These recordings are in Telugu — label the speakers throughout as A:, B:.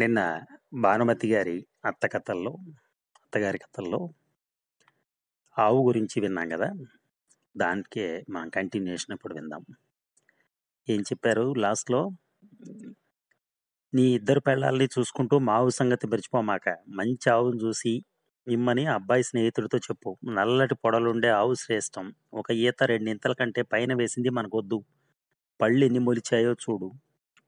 A: నిన్న భానుమతి గారి అత్త కథల్లో అత్తగారి కథల్లో ఆవు గురించి విన్నాం కదా దానికే మనం కంటిన్యూ చేసినప్పుడు విందాం ఏం చెప్పారు లాస్ట్లో నీ ఇద్దరు పెళ్ళాలని చూసుకుంటూ మావు సంగతి మరిచిపోమాక మంచి ఆవును చూసి ఇమ్మని అబ్బాయి స్నేహితుడితో చెప్పు నల్లటి పొడలుండే ఆవు శ్రేష్టం ఒక ఈత రెండింతల కంటే పైన వేసింది మనకొద్దు పళ్ళు ఎన్ని మొలిచాయో చూడు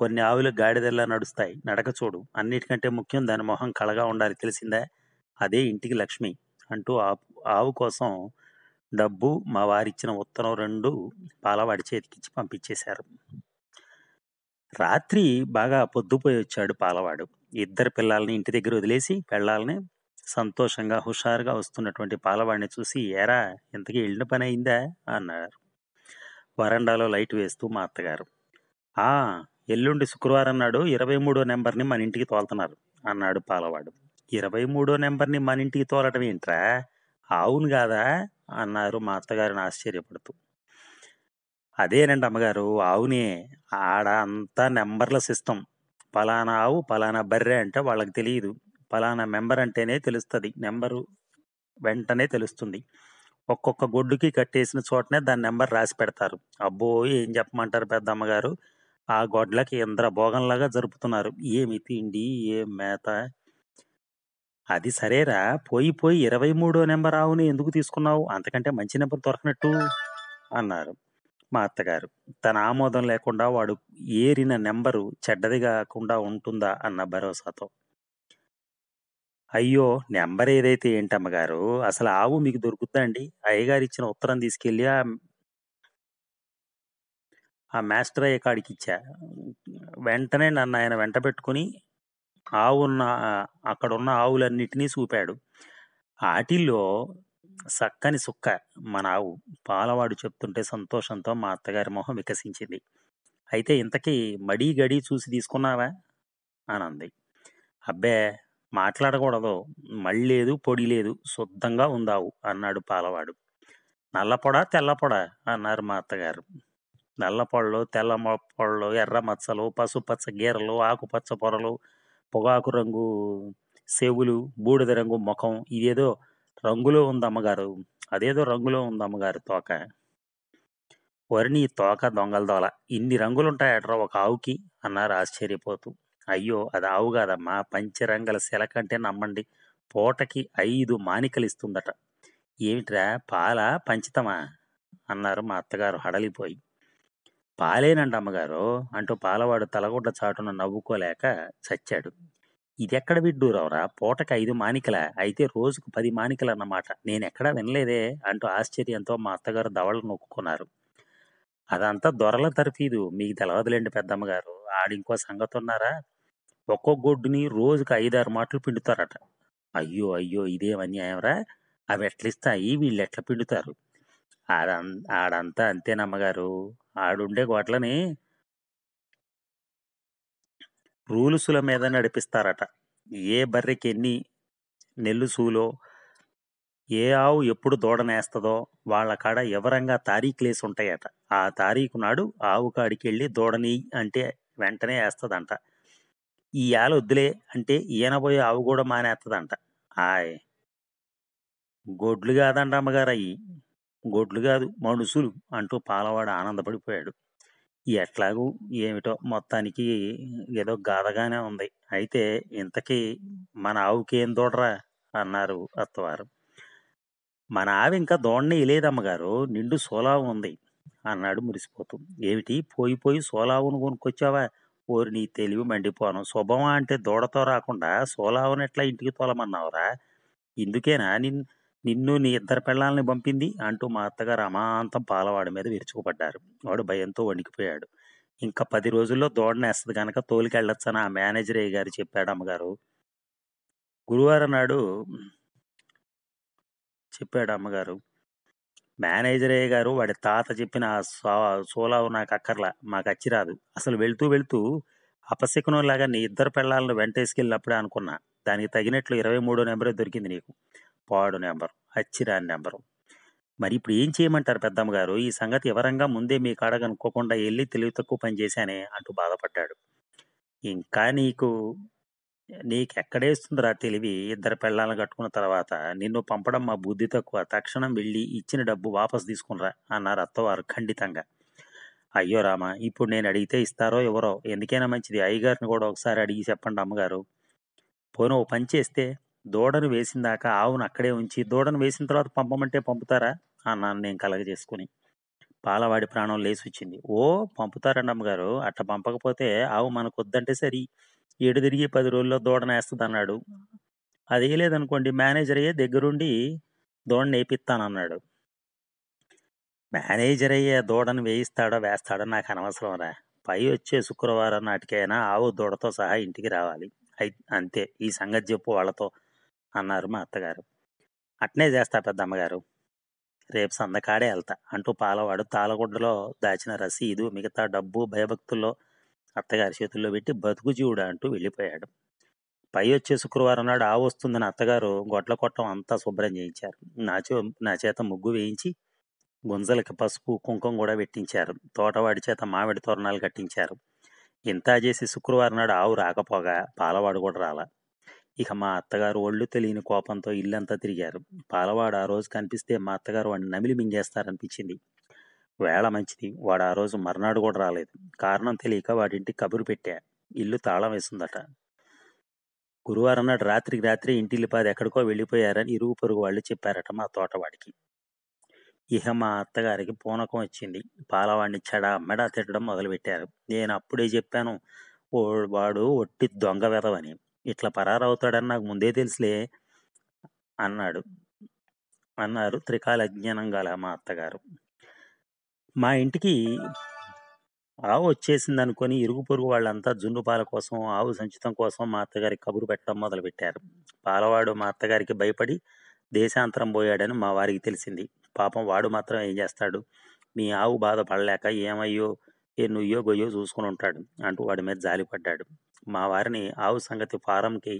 A: కొన్ని ఆవులు గాడిదల్లా నడుస్తాయి నడక చూడు అన్నిటికంటే ముఖ్యం దాని మొహం కళగా ఉండాలి తెలిసిందా అదే ఇంటికి లక్ష్మి అంటూ ఆవు కోసం డబ్బు మా వారిచ్చిన ఉత్తరం రెండు పాలవాడి చేతికిచ్చి పంపించేశారు రాత్రి బాగా పొద్దుపోయి వచ్చాడు పాలవాడు ఇద్దరు పిల్లల్ని ఇంటి దగ్గర వదిలేసి పెళ్ళాలని సంతోషంగా హుషారుగా వస్తున్నటువంటి పాలవాడిని చూసి ఏరా ఇంతకీ వెళ్ళిన పని అయిందా అన్నారు వరండాలో లైట్ వేస్తూ మా అత్తగారు ఆ ఎల్లుండి శుక్రవారం నాడు ఇరవై మూడో నెంబర్ని మన ఇంటికి తోలుతున్నారు అన్నాడు పాలవాడు ఇరవై మూడో నెంబర్ని మన ఇంటికి తోలటం ఏంట్రా అవును కాదా అన్నారు మా అత్తగారిని ఆశ్చర్యపడుతూ అదేనండి అమ్మగారు ఆవునే ఆడ అంతా నెంబర్ల సిస్టమ్ పలానా ఆవు పలానా బర్రె అంటే వాళ్ళకి తెలియదు పలానా మెంబర్ అంటేనే తెలుస్తుంది నెంబరు వెంటనే తెలుస్తుంది ఒక్కొక్క గొడ్డుకి కట్టేసిన చోటనే దాని నెంబర్ రాసి పెడతారు అబ్బో ఏం చెప్పమంటారు పెద్ద అమ్మగారు ఆ గొడ్లకి ఇంద్ర భోగంలాగా జరుపుతున్నారు ఏమి తిండి ఏం మేత అది సరేరా పోయి పోయి ఇరవై మూడో నెంబర్ ఆవుని ఎందుకు తీసుకున్నావు అంతకంటే మంచి నెంబర్ దొరకనట్టు అన్నారు మా అత్తగారు తన ఆమోదం లేకుండా వాడు ఏరిన నెంబరు చెడ్డది కాకుండా ఉంటుందా అన్న భరోసాతో అయ్యో నెంబర్ ఏదైతే ఏంటమ్మగారు అసలు ఆవు మీకు దొరుకుతుందండి అయ్యగారు ఇచ్చిన ఉత్తరం తీసుకెళ్ళి ఆ ఆ మాస్టర్ అయ్యే కాడికి ఇచ్చా వెంటనే నన్ను ఆయన వెంట పెట్టుకుని ఆవున్న అక్కడ ఉన్న ఆవులన్నిటినీ చూపాడు ఆటిల్లో సక్కని సుక్క మన ఆవు పాలవాడు చెప్తుంటే సంతోషంతో మా అత్తగారి మొహం వికసించింది అయితే ఇంతకీ మడి గడి చూసి తీసుకున్నావా అని అంది అబ్బే మాట్లాడకూడదు మళ్ళీ పొడి లేదు శుద్ధంగా ఉందావు అన్నాడు పాలవాడు నల్లపొడ తెల్లపొడ అన్నారు మా అత్తగారు నల్ల పళ్ళు తెల్ల పళ్ళు ఎర్ర మచ్చలు పసుపచ్చ గీరలు ఆకుపచ్చ పొరలు పొగాకు రంగు సేవులు బూడిద రంగు ముఖం ఇదేదో రంగులో ఉంది అమ్మగారు అదేదో రంగులో ఉంది అమ్మగారు తోక వరిని తోక దొంగల దోల ఇన్ని రంగులుంటాయట్రా ఒక ఆవుకి అన్నారు ఆశ్చర్యపోతూ అయ్యో అది ఆవు కాదమ్మా పంచరంగల శిల కంటే నమ్మండి పూటకి ఐదు మానికలు ఇస్తుందట ఏమిట్రా పాల పంచితమా అన్నారు మా అత్తగారు హడలిపోయి పాలేనండి అమ్మగారు అంటూ పాలవాడు తలగుడ్డ చాటున నవ్వుకోలేక చచ్చాడు ఇదెక్కడ విడ్డూరవరా పూటకి ఐదు మానికల అయితే రోజుకు పది మానికలు అన్నమాట నేనెక్కడా వినలేదే అంటూ ఆశ్చర్యంతో మా అత్తగారు దవళ నొక్కున్నారు అదంతా దొరల తర్ఫీదు మీకు తెలవదులేండి పెద్దమ్మగారు ఆడింకో సంగతి ఉన్నారా ఒక్కో గొడ్డుని రోజుకు ఐదారు మాటలు పిండుతారట అయ్యో అయ్యో ఇదేం అన్యాయంరా అవి ఎట్లిస్తాయి వీళ్ళు ఎట్లా పిండుతారు ఆడం ఆడంతా అంతేనమ్మగారు ఆడుండే కోట్లని రూలుసుల మీద నడిపిస్తారట ఏ బర్రెకి ఎన్ని నెల్లుసూలో ఏ ఆవు ఎప్పుడు దూడనేస్తుందో వాళ్ళ కాడ వివరంగా తారీఖులేసి ఉంటాయట ఆ తారీఖు నాడు ఆవు కాడికి వెళ్ళి దూడని అంటే వెంటనే వేస్తుందంట ఈ ఆల వద్దులే అంటే ఈయనబోయే ఆవు కూడా మానేస్తుందంట ఆయ్ గొడ్లు కాదండి అమ్మగారు అయ్యి గొడ్లు కాదు మనుషులు అంటూ పాలవాడు ఆనందపడిపోయాడు ఎట్లాగూ ఏమిటో మొత్తానికి ఏదో గాథగానే ఉంది అయితే ఇంతకీ మన ఆవుకి ఏం దూడరా అన్నారు అత్తవారు మన ఆవి ఇంకా దోడనే ఇలేదమ్మగారు నిండు సోలావు ఉంది అన్నాడు మురిసిపోతూ ఏమిటి పోయి పోయి సోలావును కొనుక్కొచ్చావా ఓరి నీ తెలివి మండిపోను శుభమా అంటే దూడతో రాకుండా సోలావును ఇంటికి తోలమన్నావురా ఇందుకేనా నిన్ను నిన్ను నీ ఇద్దరు పిల్లల్ని పంపింది అంటూ మా అత్తగారు అమాంతం పాలవాడి మీద విరుచుకుపడ్డారు వాడు భయంతో వణికిపోయాడు ఇంకా పది రోజుల్లో దోడనేస్తుంది కనుక తోలికెళ్ళొచ్చని ఆ మేనేజర్ గారు చెప్పాడు అమ్మగారు గురువారం నాడు చెప్పాడు అమ్మగారు మేనేజరే గారు వాడి తాత చెప్పిన సోలావు నాకు అక్కర్లా మాకు అచ్చిరాదు రాదు అసలు వెళ్తూ వెళ్తూ అపశకునంలాగా నీ ఇద్దరు పిల్లలను వెంటేసుకెళ్ళినప్పుడే అనుకున్నా దానికి తగినట్లు ఇరవై మూడో నెంబరే దొరికింది నీకు పాడు నెంబర్ అచ్చిరాని నెంబరు మరి ఇప్పుడు ఏం చేయమంటారు పెద్దమ్మ గారు ఈ సంగతి వివరంగా ముందే మీ కాడ వెళ్ళి తెలివి తక్కువ పని చేశానే అంటూ బాధపడ్డాడు ఇంకా నీకు నీకెక్కడేస్తుందిరా తెలివి ఇద్దరు పెళ్ళాలను కట్టుకున్న తర్వాత నిన్ను పంపడం మా బుద్ధి తక్కువ తక్షణం వెళ్ళి ఇచ్చిన డబ్బు వాపసు తీసుకునిరా అన్నారు అత్తవారు ఖండితంగా అయ్యో రామ ఇప్పుడు నేను అడిగితే ఇస్తారో ఎవరో ఎందుకైనా మంచిది అయ్యగారిని కూడా ఒకసారి అడిగి చెప్పండి అమ్మగారు పోను ఓ పని చేస్తే దూడను వేసిన దాకా ఆవును అక్కడే ఉంచి దూడను వేసిన తర్వాత పంపమంటే పంపుతారా అన్నాను నేను కలగజేసుకుని పాలవాడి ప్రాణం లేచొచ్చింది ఓ అమ్మగారు అట్ట పంపకపోతే ఆవు మనకు వద్దంటే సరి ఏడు తిరిగి పది రోజుల్లో వేస్తుంది అన్నాడు అది లేదనుకోండి మేనేజర్ అయ్యే దగ్గరుండి దూడని వేపిస్తానన్నాడు మేనేజర్ అయ్యే దూడను వేయిస్తాడో వేస్తాడో నాకు అనవసరం రా పై వచ్చే శుక్రవారం నాటికైనా ఆవు దూడతో సహా ఇంటికి రావాలి అంతే ఈ సంగతి చెప్పు వాళ్ళతో అన్నారు మా అత్తగారు అట్నే చేస్తా పెద్ద అమ్మగారు రేపు సందకాడే వెళ్తా అంటూ పాలవాడు తాళగుడ్డలో దాచిన రసీదు మిగతా డబ్బు భయభక్తుల్లో అత్తగారి చేతుల్లో పెట్టి బతుకు జీవుడా అంటూ వెళ్ళిపోయాడు పై వచ్చే శుక్రవారం నాడు ఆ వస్తుందని అత్తగారు గొడ్ల కొట్టం అంతా శుభ్రం చేయించారు నా చే నా చేత ముగ్గు వేయించి గుంజలకి పసుపు కుంకుమ కూడా పెట్టించారు తోటవాడి చేత మామిడి తోరణాలు కట్టించారు ఇంతా చేసి శుక్రవారం నాడు ఆవు రాకపోగా పాలవాడు కూడా రాలా ఇక మా అత్తగారు ఒళ్ళు తెలియని కోపంతో ఇల్లంతా తిరిగారు పాలవాడు ఆ రోజు కనిపిస్తే మా అత్తగారు వాడిని నమిలి మింగేస్తారనిపించింది వేళ మంచిది వాడు ఆ రోజు మర్నాడు కూడా రాలేదు కారణం తెలియక వాడింటికి కబురు పెట్టా ఇల్లు తాళం వేసిందట గురువారం నాడు రాత్రికి రాత్రి పాది ఎక్కడికో వెళ్ళిపోయారని ఇరుగు పొరుగు వాళ్ళు చెప్పారట మా తోటవాడికి ఇహ మా అత్తగారికి పూనకం వచ్చింది పాలవాడిని చెడా మెడా తిట్టడం మొదలుపెట్టారు నేను అప్పుడే చెప్పాను వాడు ఒట్టి దొంగ వెదవని ఇట్లా పరారవుతాడని నాకు ముందే తెలుసులే అన్నాడు అన్నారు త్రికాల అజ్ఞానం గల మా అత్తగారు మా ఇంటికి ఆవు వచ్చేసింది అనుకొని ఇరుగు పొరుగు వాళ్ళంతా జున్ను పాల కోసం ఆవు సంచితం కోసం మా అత్తగారికి కబురు పెట్టడం మొదలుపెట్టారు పాలవాడు మా అత్తగారికి భయపడి దేశాంతరం పోయాడని మా వారికి తెలిసింది పాపం వాడు మాత్రం ఏం చేస్తాడు మీ ఆవు బాధపడలేక ఏమయ్యో ఏ నుయ్యో గొయ్యో చూసుకుని ఉంటాడు అంటూ వాడి మీద జాలిపడ్డాడు మా వారిని ఆవు సంగతి ఫారంకి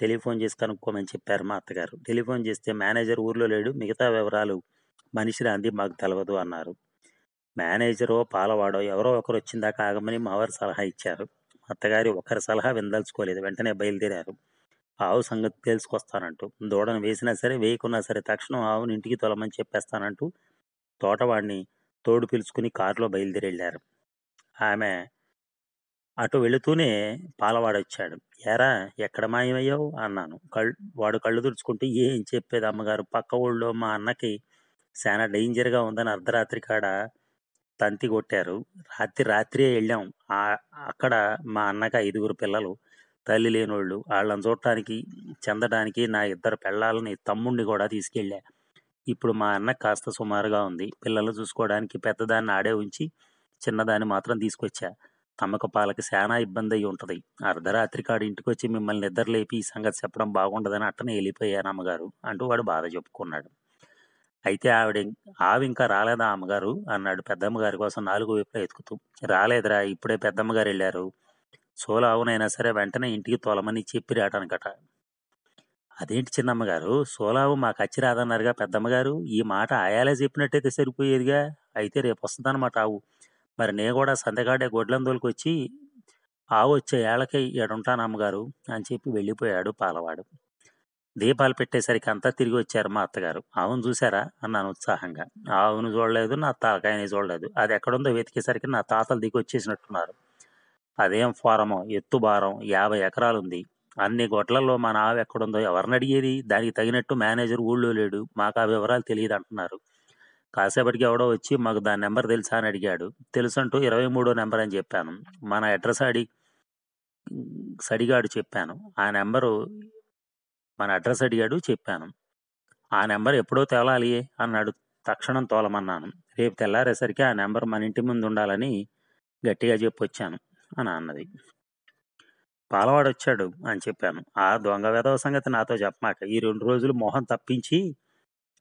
A: టెలిఫోన్ చేసి కనుక్కోమని చెప్పారు మా అత్తగారు టెలిఫోన్ చేస్తే మేనేజర్ ఊర్లో లేడు మిగతా వివరాలు మనిషి రాంది మాకు తెలవదు అన్నారు మేనేజరో పాలవాడో ఎవరో ఒకరు వచ్చిందాకా ఆగమని మా వారి సలహా ఇచ్చారు అత్తగారి ఒకరి సలహా విందల్చుకోలేదు వెంటనే బయలుదేరారు ఆవు సంగతి తెలుసుకొస్తానంటూ దూడను వేసినా సరే వేయకున్నా సరే తక్షణం ఆవుని ఇంటికి తొలమని చెప్పేస్తానంటూ తోటవాడిని తోడు పిలుచుకుని కారులో బయలుదేరి వెళ్ళారు ఆమె అటు వెళుతూనే పాలవాడొచ్చాడు. ఏరా! ఎక్కడ మాయమయ్యావు అన్నాను. కళ్ళు వాడు కళ్ళు తుడుచుకుంటూ ఏం చెప్పేది అమ్మగారు పక్క ఊళ్ళో మా అన్నకి చాలా డేంజర్గా ఉందని అర్ధరాత్రి కాడ తంతి కొట్టారు రాత్రి రాత్రియే వెళ్ళాం ఆ అక్కడ మా అన్నకి ఐదుగురు పిల్లలు. తల్లి వాళ్ళు వాళ్ళని చూడటానికి చెందడానికి నా ఇద్దరు పెళ్ళాల్ని, తమ్ముడిని కూడా తీసుకెళ్ళా. ఇప్పుడు మా అన్న కాస్త సుమారుగా ఉంది. పిల్లలు చూసుకోవడానికి పెద్దదాన్ని ఆడే ఉంచి, చిన్నదాన్ని మాత్రం తీసుకొచ్చా. తమకు పాలకి చాలా ఇబ్బంది అయి ఉంటుంది అర్ధరాత్రి కాడు వచ్చి మిమ్మల్ని నిద్రలేపి ఈ సంగతి చెప్పడం బాగుండదని అట్టనే వెళ్ళిపోయాను అమ్మగారు అంటూ వాడు బాధ చెప్పుకున్నాడు అయితే ఆవిడ ఆవి ఇంకా రాలేదా అమ్మగారు అన్నాడు పెద్దమ్మగారి కోసం నాలుగు వైపులా ఎతుకుతూ రాలేదురా ఇప్పుడే పెద్దమ్మగారు వెళ్ళారు సోలో అవునైనా సరే వెంటనే ఇంటికి తొలమని చెప్పి రాటనుకట అదేంటి చిన్నమ్మగారు సోలావు మాకు కచ్చి రాదన్నారుగా పెద్దమ్మగారు ఈ మాట ఆయాలే చెప్పినట్టయితే సరిపోయేదిగా అయితే రేపు వస్తుందన్నమాట ఆవు మరి నేను కూడా సందగాడే గొడ్లందోలికి వచ్చి ఆవు వచ్చే ఏళ్ళకై ఎడుంటాను అమ్మగారు అని చెప్పి వెళ్ళిపోయాడు పాలవాడు దీపాలు పెట్టేసరికి అంతా తిరిగి వచ్చారు మా అత్తగారు ఆవును చూసారా అన్నాను ఉత్సాహంగా ఆవును చూడలేదు నా తాకాయని చూడలేదు అది ఎక్కడుందో వెతికేసరికి నా తాతలు దిగి వచ్చేసినట్టున్నారు అదేం ఫారమో ఎత్తు భారం యాభై ఎకరాలుంది అన్ని గొడ్లల్లో మన ఆవు ఎక్కడుందో ఎవరిని అడిగేది దానికి తగినట్టు మేనేజర్ ఊళ్ళో లేడు మాకు ఆ వివరాలు తెలియదు అంటున్నారు కాసేపటికి ఎవడో వచ్చి మాకు దాని నెంబర్ తెలుసా అని అడిగాడు తెలుసంటూ ఇరవై మూడో నెంబర్ అని చెప్పాను మన అడ్రస్ అడి సడిగాడు చెప్పాను ఆ నెంబరు మన అడ్రస్ అడిగాడు చెప్పాను ఆ నెంబర్ ఎప్పుడో తేలాలి అన్నాడు తక్షణం తోలమన్నాను రేపు తెల్లారేసరికి ఆ నెంబర్ మన ఇంటి ముందు ఉండాలని గట్టిగా చెప్పొచ్చాను అని అన్నది పాలవాడు వచ్చాడు అని చెప్పాను ఆ దొంగ వేదవ సంగతి నాతో చెప్పమాక ఈ రెండు రోజులు మొహం తప్పించి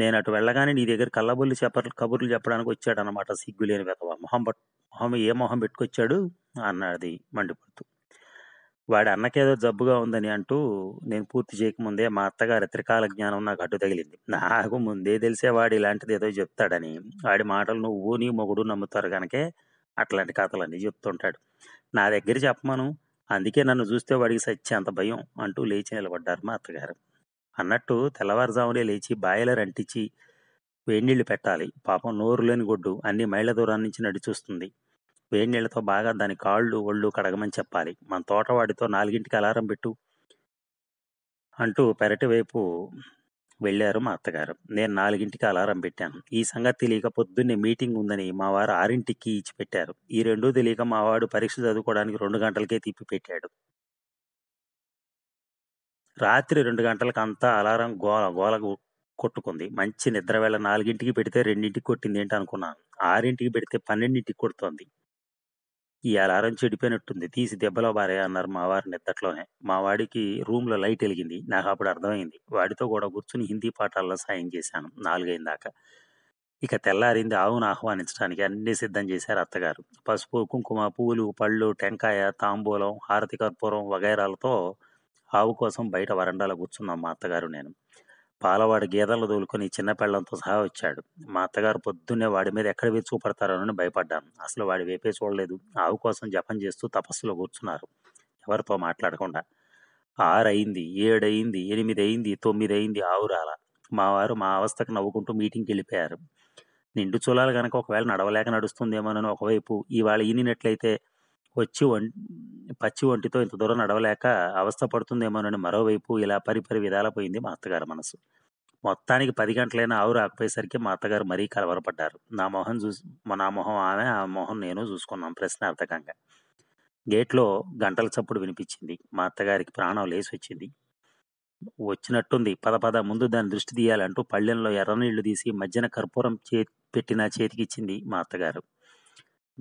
A: నేను అటు వెళ్ళగానే నీ దగ్గర కల్లబుల్లి చెప్ప కబుర్లు చెప్పడానికి వచ్చాడు అనమాట సిగ్గులేని వెతవ మొహం మొహం ఏ మొహం పెట్టుకొచ్చాడు అన్నది మండిపడుతూ వాడి అన్నకేదో జబ్బుగా ఉందని అంటూ నేను పూర్తి చేయకముందే మా అత్తగారు త్రికాల జ్ఞానం నాకు అడ్డు తగిలింది నాకు ముందే తెలిసే వాడు ఇలాంటిది ఏదో చెప్తాడని వాడి మాటలు నువ్వు నీ మొగుడు నమ్ముతారు కనుకే అట్లాంటి కథలన్నీ చెప్తుంటాడు నా దగ్గర చెప్పమను అందుకే నన్ను చూస్తే వాడికి అంత భయం అంటూ లేచి నిలబడ్డారు మా అత్తగారు అన్నట్టు తెల్లవారుజామునే లేచి బాయిలర్ అంటించి వేడినీళ్లు పెట్టాలి పాపం నోరు లేని గొడ్డు అన్ని మైళ్ళ దూరాన్ని నుంచి నడి చూస్తుంది వేడినీళ్లతో బాగా దాని కాళ్ళు ఒళ్ళు కడగమని చెప్పాలి మన తోటవాడితో నాలుగింటికి అలారం పెట్టు అంటూ పెరటి వైపు వెళ్ళారు మా అత్తగారు నేను నాలుగింటికి అలారం పెట్టాను ఈ సంగతి తెలియక పొద్దున్నే మీటింగ్ ఉందని మా వారు ఆరింటికి ఇచ్చి పెట్టారు ఈ రెండూ తెలియక మా వాడు పరీక్ష చదువుకోవడానికి రెండు గంటలకే తిప్పి పెట్టాడు రాత్రి రెండు గంటలకు అంతా అలారం గోల గోల కొట్టుకుంది మంచి నిద్ర వేళ నాలుగింటికి పెడితే రెండింటికి కొట్టింది ఏంటి అనుకున్నాను ఆరింటికి పెడితే పన్నెండింటికి కొడుతోంది ఈ అలారం చెడిపోయినట్టుంది తీసి దెబ్బలో బారే అన్నారు మా వారి నిద్దట్లోనే మా వాడికి రూమ్లో లైట్ వెలిగింది నాకు అప్పుడు అర్థమైంది వాడితో కూడా కూర్చుని హిందీ పాఠాల్లో సాయం చేశాను నాలుగైంది దాకా ఇక తెల్లారింది ఆవును ఆహ్వానించడానికి అన్ని సిద్ధం చేశారు అత్తగారు పసుపు కుంకుమ పూలు పళ్ళు టెంకాయ తాంబూలం హారతి కర్పూరం వగైరాలతో ఆవు కోసం బయట వరండాలో కూర్చున్నాం మా అత్తగారు నేను పాలవాడు గేదెలు తోలుకొని చిన్నపిల్లలతో సహా వచ్చాడు మా అత్తగారు పొద్దున్నే వాడి మీద ఎక్కడ విరుచుకుపడతారోనని భయపడ్డాను అసలు వాడి వేపే చూడలేదు ఆవు కోసం జపం చేస్తూ తపస్సులో కూర్చున్నారు ఎవరితో మాట్లాడకుండా ఆరు అయింది ఏడు అయింది ఎనిమిది అయింది తొమ్మిది అయింది ఆవు రాల మా వారు మా అవస్థకు నవ్వుకుంటూ మీటింగ్కి వెళ్ళిపోయారు నిండు చూలాలు కనుక ఒకవేళ నడవలేక నడుస్తుందేమోనని ఒకవైపు ఇవాళ ఈనినట్లయితే వచ్చి వం పచ్చి ఒంటితో ఇంత దూరం నడవలేక అవస్థ పడుతుందేమోనని మరోవైపు ఇలా పరిపరి విధాల పోయింది మా అత్తగారి మనసు మొత్తానికి పది గంటలైనా ఆవు రాకపోయేసరికి మా అత్తగారు మరీ కలవరపడ్డారు నా మొహం చూసి నా మొహం ఆమె ఆ మొహం నేను చూసుకున్నాం ప్రశ్నార్థకంగా గేట్లో గంటల చప్పుడు వినిపించింది మా అత్తగారికి ప్రాణం లేచి వచ్చింది వచ్చినట్టుంది పద పద ముందు దాన్ని దృష్టి తీయాలంటూ పళ్ళెంలో నీళ్లు తీసి మధ్యన కర్పూరం చే పెట్టిన చేతికిచ్చింది మా అత్తగారు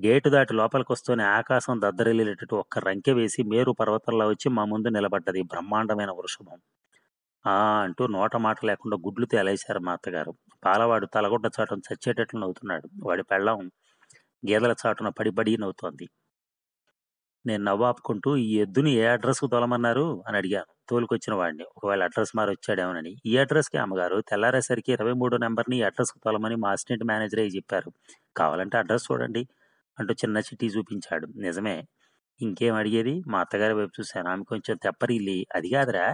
A: గేటు దాటి లోపలికి వస్తూనే ఆకాశం దద్దరిల్లేటట్టు ఒక్క రంకె వేసి మేరు పర్వతంలో వచ్చి మా ముందు నిలబడ్డది బ్రహ్మాండమైన వృషభం ఆ అంటూ నోట మాట లేకుండా గుడ్లు తేలేశారు మా అత్తగారు పాలవాడు తలగుడ్డ చాటున చచ్చేటట్లు నవ్వుతున్నాడు వాడి పెళ్ళం గేదెల చాటున పడిపడి నవ్వుతోంది నేను నవ్వాపుకుంటూ ఈ ఎద్దుని ఏ అడ్రస్కు తోలమన్నారు అని అడిగాను తోలుకొచ్చిన వాడిని ఒకవేళ అడ్రస్ మారి వచ్చాడేమోనని ఈ అడ్రస్కి అమ్మగారు తెల్లారేసరికి ఇరవై మూడో నెంబర్ని అడ్రస్కు తోలమని మా అసిస్టెంట్ మేనేజరే చెప్పారు కావాలంటే అడ్రస్ చూడండి అంటూ చిన్న చిట్టి చూపించాడు నిజమే ఇంకేం అడిగేది మా అత్తగారి వైపు చూశాను ఆమె కొంచెం తెప్పరిల్లి అది కాదురా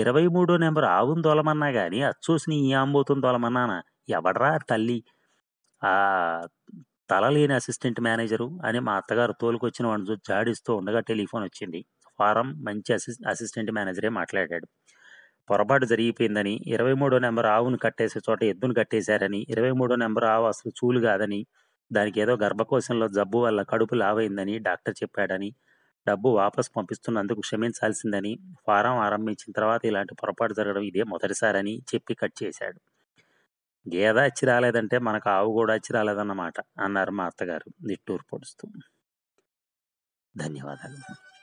A: ఇరవై మూడో నెంబర్ ఆవును తోలమన్నా కానీ అచ్చూసిని ఈ ఆంబోతుని తోలమన్నానా ఎవడరా తల్లి ఆ తలలేని అసిస్టెంట్ మేనేజరు అని మా అత్తగారు తోలుకొచ్చిన వాడిని జాడిస్తూ ఉండగా టెలిఫోన్ వచ్చింది ఫారం మంచి అసిస్ అసిస్టెంట్ మేనేజరే మాట్లాడాడు పొరపాటు జరిగిపోయిందని ఇరవై మూడో నెంబర్ ఆవును కట్టేసే చోట ఎద్దును కట్టేశారని ఇరవై మూడో నెంబర్ ఆవు అసలు చూలు కాదని దానికి ఏదో గర్భకోశంలో జబ్బు వల్ల కడుపు లావైందని డాక్టర్ చెప్పాడని డబ్బు వాపసు పంపిస్తున్నందుకు క్షమించాల్సిందని ఫారం ఆరంభించిన తర్వాత ఇలాంటి పొరపాటు జరగడం ఇదే మొదటిసారని చెప్పి కట్ చేశాడు గేద అచ్చి రాలేదంటే మనకు ఆవు కూడా అచ్చి రాలేదన్నమాట అన్నారు మా అత్తగారు నిట్టూరు పొడుస్తూ ధన్యవాదాలు